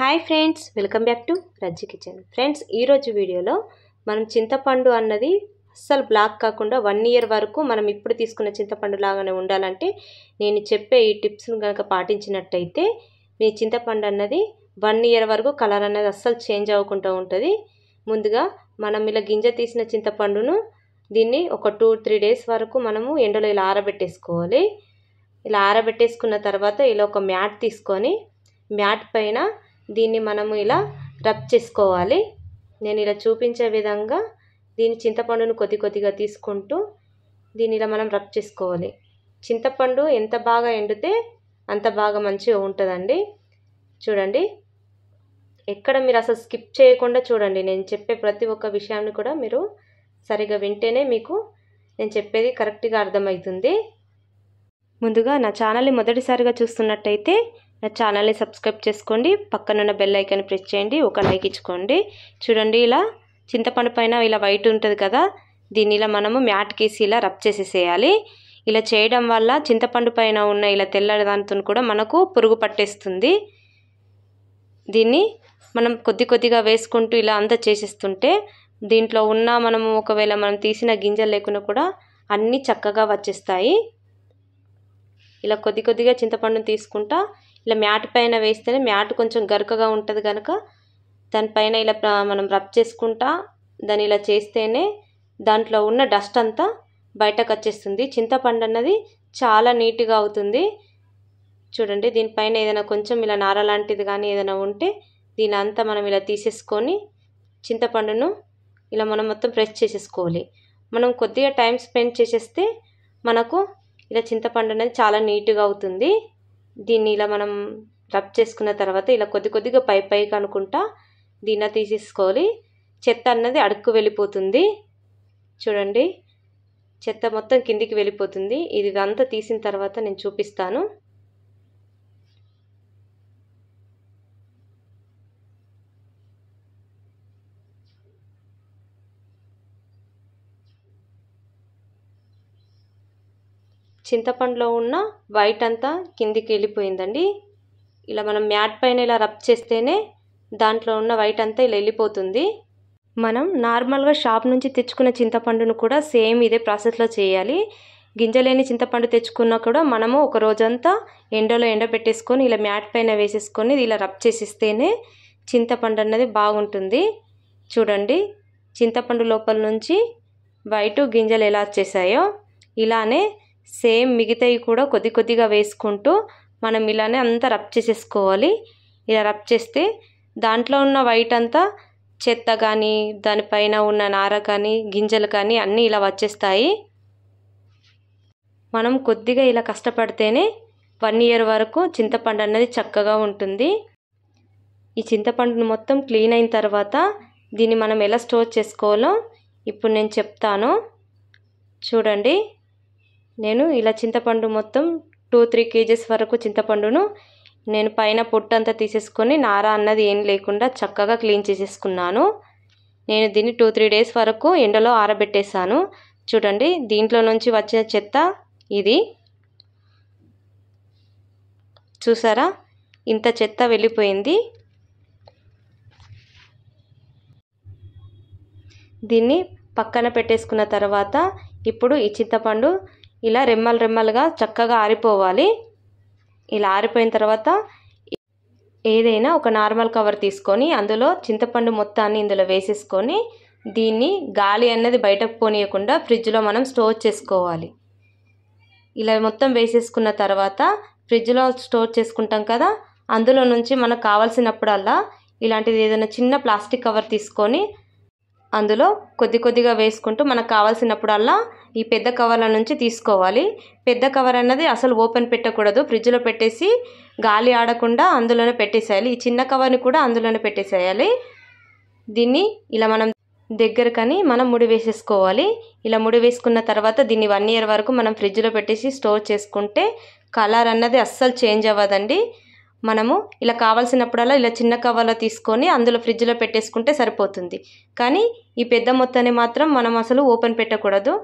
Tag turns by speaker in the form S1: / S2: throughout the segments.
S1: hi friends welcome back to Rajji kitchen friends ఈరోజు వీడియోలో మనం చింతపండు అన్నది అస్సలు బ్లాక్ కాకుండా వన్ ఇయర్ వరకు మనం ఇప్పుడు తీసుకున్న చింతపండు లాగానే ఉండాలంటే నేను చెప్పే ఈ టిప్స్ను కనుక పాటించినట్టయితే మీ చింతపండు అన్నది వన్ ఇయర్ వరకు కలర్ అనేది అస్సలు చేంజ్ అవ్వకుండా ఉంటుంది ముందుగా మనం ఇలా గింజ తీసిన చింతపండును దీన్ని ఒక టూ త్రీ డేస్ వరకు మనము ఎండలో ఇలా ఆరబెట్టేసుకోవాలి ఇలా ఆరబెట్టేసుకున్న తర్వాత ఇలా ఒక మ్యాట్ తీసుకొని మ్యాట్ పైన దీన్ని మనము ఇలా రబ్ చేసుకోవాలి నేను ఇలా చూపించే విధంగా దీని చింతపండును కొద్ది కొద్దిగా తీసుకుంటూ దీన్ని ఇలా మనం రబ్ చేసుకోవాలి చింతపండు ఎంత బాగా ఎండితే అంత బాగా మంచిగా ఉంటుందండి చూడండి ఎక్కడ మీరు అసలు స్కిప్ చేయకుండా చూడండి నేను చెప్పే ప్రతి ఒక్క విషయాన్ని కూడా మీరు సరిగా వింటేనే మీకు నేను చెప్పేది కరెక్ట్గా అర్థమవుతుంది ముందుగా నా ఛానల్ని మొదటిసారిగా చూస్తున్నట్టయితే నా ఛానల్ని సబ్స్క్రైబ్ చేసుకోండి పక్కనున్న బెల్ ఐకాన్ ప్రెస్ చేయండి ఒక లైక్ ఇచ్చుకోండి చూడండి ఇలా చింతపండు పైన ఇలా వైట్ ఉంటుంది కదా దీన్ని ఇలా మనము మ్యాట్కేసి ఇలా రబ్ చేసేసేయాలి ఇలా చేయడం వల్ల చింతపండు పైన ఉన్న ఇలా తెల్లదానితో కూడా మనకు పురుగు పట్టేస్తుంది దీన్ని మనం కొద్ది కొద్దిగా వేసుకుంటూ ఇలా అంతా చేసేస్తుంటే దీంట్లో ఉన్న మనము ఒకవేళ మనం తీసిన గింజలు లేకుండా కూడా అన్నీ చక్కగా వచ్చేస్తాయి ఇలా కొద్ది కొద్దిగా చింతపండును తీసుకుంటా ఇలా మ్యాట్ పైన వేస్తేనే మ్యాట్ కొంచెం గరుకగా ఉంటుంది కనుక దానిపైన ఇలా మనం రబ్ చేసుకుంటా దాన్ని ఇలా చేస్తేనే దాంట్లో ఉన్న డస్ట్ అంతా బయటకు వచ్చేస్తుంది చింతపండు అన్నది చాలా నీట్గా అవుతుంది చూడండి దీనిపైన ఏదైనా కొంచెం ఇలా నార లాంటిది కానీ ఏదైనా ఉంటే దీని అంతా మనం ఇలా తీసేసుకొని చింతపండును ఇలా మనం మొత్తం ప్రెస్ చేసేసుకోవాలి మనం కొద్దిగా టైం స్పెండ్ చేసేస్తే మనకు ఇలా చింతపండు అనేది చాలా నీట్గా అవుతుంది దీన్ని ఇలా మనం రబ్ చేసుకున్న తర్వాత ఇలా కొద్ది కొద్దిగా పై పైకి అనుకుంటా దీన్న తీసేసుకోవాలి చెత్త అన్నది అడుక్కు వెళ్ళిపోతుంది చూడండి చెత్త మొత్తం కిందికి వెళ్ళిపోతుంది ఇది అంతా తీసిన తర్వాత నేను చూపిస్తాను చింతపండులో ఉన్న వైట్ అంతా కిందికి వెళ్ళిపోయిందండి ఇలా మనం మ్యాట్ పైన ఇలా రబ్ చేస్తేనే దాంట్లో ఉన్న వైట్ అంతా ఇలా వెళ్ళిపోతుంది మనం నార్మల్గా షాప్ నుంచి తెచ్చుకున్న చింతపండును కూడా సేమ్ ఇదే ప్రాసెస్లో చేయాలి గింజలేని చింతపండు తెచ్చుకున్నా కూడా మనము ఒక రోజంతా ఎండలో ఎండబెట్టేసుకొని ఇలా మ్యాట్ పైన వేసేసుకొని ఇలా రబ్ చేసిస్తేనే చింతపండు అన్నది బాగుంటుంది చూడండి చింతపండు లోపల నుంచి వైటు గింజలు ఎలా వచ్చేసాయో ఇలానే సేమ్ మిగతాయి కూడా కొద్ది కొద్దిగా వేసుకుంటూ మనం ఇలానే అంతా రబ్ చేసేసుకోవాలి ఇలా రబ్ చేస్తే దాంట్లో ఉన్న వైట్ అంతా చెత్త కానీ దానిపైన ఉన్న నార కానీ గింజలు కానీ అన్నీ ఇలా వచ్చేస్తాయి మనం కొద్దిగా ఇలా కష్టపడితేనే వన్ ఇయర్ వరకు చింతపండు అన్నది చక్కగా ఉంటుంది ఈ చింతపండును మొత్తం క్లీన్ అయిన తర్వాత దీన్ని మనం ఎలా స్టోర్ చేసుకోవాలో ఇప్పుడు నేను చెప్తాను చూడండి నేను ఇలా చింతపండు మొత్తం టూ త్రీ కేజెస్ వరకు చింతపండును నేను పైన పొట్టంతా తీసేసుకొని నార అన్నది ఏం లేకుండా చక్కగా క్లీన్ చేసేసుకున్నాను నేను దీన్ని టూ త్రీ డేస్ వరకు ఎండలో ఆరబెట్టేశాను చూడండి దీంట్లో నుంచి వచ్చిన చెత్త ఇది చూసారా ఇంత చెత్త వెళ్ళిపోయింది దీన్ని పక్కన పెట్టేసుకున్న తర్వాత ఇప్పుడు ఈ చింతపండు ఇలా రెమ్మలు రెమ్మలుగా చక్కగా ఆరిపోవాలి ఇలా ఆరిపోయిన తర్వాత ఏదైనా ఒక నార్మల్ కవర్ తీసుకొని అందులో చింతపండు మొత్తాన్ని ఇందులో వేసేసుకొని దీన్ని గాలి అన్నది బయటకు పోనీయకుండా ఫ్రిడ్జ్లో మనం స్టోర్ చేసుకోవాలి ఇలా మొత్తం వేసేసుకున్న తర్వాత ఫ్రిడ్జ్లో స్టోర్ చేసుకుంటాం కదా అందులో నుంచి మనకు కావాల్సినప్పుడల్లా ఇలాంటిది ఏదైనా చిన్న ప్లాస్టిక్ కవర్ తీసుకొని అందులో కొద్ది కొద్దిగా వేసుకుంటూ మనకు కావాల్సినప్పుడల్లా ఈ పెద్ద కవర్ల నుంచి తీసుకోవాలి పెద్ద కవర్ అన్నది అసలు ఓపెన్ పెట్టకూడదు ఫ్రిడ్జ్లో పెట్టేసి గాలి ఆడకుండా అందులోనే పెట్టేసేయాలి ఈ చిన్న కవర్ని కూడా అందులోనే పెట్టేసేయాలి దీన్ని ఇలా మనం దగ్గర కానీ మనం ముడి వేసేసుకోవాలి ఇలా ముడి వేసుకున్న తర్వాత దీన్ని వన్ ఇయర్ వరకు మనం ఫ్రిడ్జ్లో పెట్టేసి స్టోర్ చేసుకుంటే కలర్ అన్నది అస్సలు చేంజ్ అవ్వదండి మనము ఇలా కావాల్సినప్పుడల్లా ఇలా చిన్న కవర్లో తీసుకొని అందులో ఫ్రిడ్జ్లో పెట్టేసుకుంటే సరిపోతుంది కానీ ఈ పెద్ద మొత్తాన్ని మాత్రం మనం అసలు ఓపెన్ పెట్టకూడదు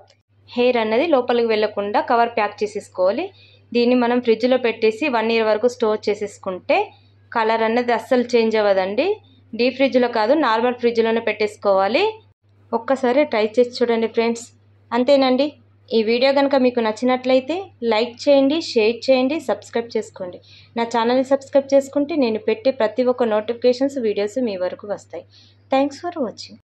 S1: హెయిర్ అన్నది లోపలికి వెళ్లకుండా కవర్ ప్యాక్ చేసేసుకోవాలి దీన్ని మనం ఫ్రిడ్జ్లో పెట్టేసి వన్ ఇయర్ వరకు స్టోర్ చేసేసుకుంటే కలర్ అన్నది అస్సలు చేంజ్ అవ్వదండి డీప్ ఫ్రిడ్జ్లో కాదు నార్మల్ ఫ్రిడ్జ్లోనే పెట్టేసుకోవాలి ఒక్కసారి ట్రై చేసి చూడండి ఫ్రెండ్స్ అంతేనండి ఈ వీడియో కనుక మీకు నచ్చినట్లయితే లైక్ చేయండి షేర్ చేయండి సబ్స్క్రైబ్ చేసుకోండి నా ఛానల్ని సబ్స్క్రైబ్ చేసుకుంటే నేను పెట్టే ప్రతి ఒక్క నోటిఫికేషన్స్ వీడియోస్ మీ వరకు వస్తాయి థ్యాంక్స్ ఫర్ వాచింగ్